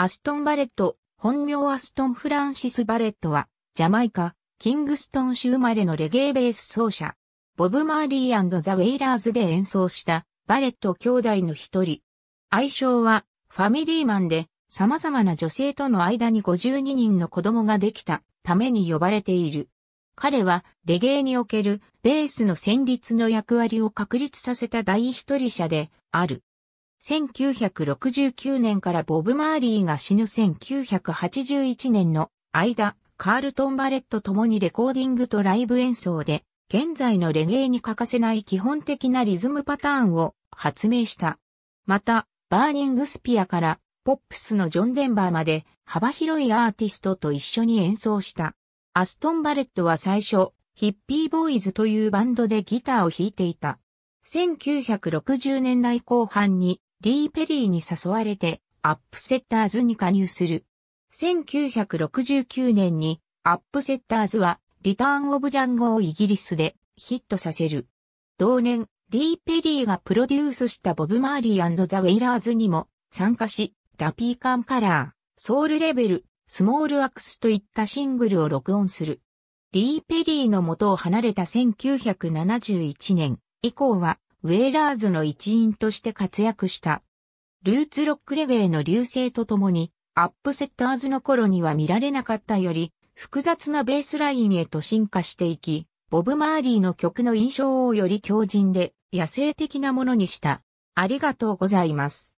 アストン・バレット、本名アストン・フランシス・バレットは、ジャマイカ、キングストン州生まれのレゲエベース奏者、ボブ・マーリーザ・ウェイラーズで演奏したバレット兄弟の一人。愛称はファミリーマンで様々な女性との間に52人の子供ができたために呼ばれている。彼はレゲエにおけるベースの旋律の役割を確立させた第一人者である。1969年からボブ・マーリーが死ぬ1981年の間、カールトン・バレット共にレコーディングとライブ演奏で、現在のレゲエに欠かせない基本的なリズムパターンを発明した。また、バーニングスピアからポップスのジョン・デンバーまで幅広いアーティストと一緒に演奏した。アストン・バレットは最初、ヒッピーボーイズというバンドでギターを弾いていた。1960年代後半にリー・ペリーに誘われてアップセッターズに加入する。1969年にアップセッターズはリターン・オブ・ジャンゴをイギリスでヒットさせる。同年、リー・ペリーがプロデュースしたボブ・マーリーザ・ウェイラーズにも参加し、ダピーカン・カラー、ソウル・レベル、スモール・アクスといったシングルを録音する。リー・ペリーの元を離れた1971年以降はウェーラーズの一員として活躍した。ルーツロックレゲエの流星とともに、アップセッターズの頃には見られなかったより、複雑なベースラインへと進化していき、ボブ・マーリーの曲の印象をより強靭で野生的なものにした。ありがとうございます。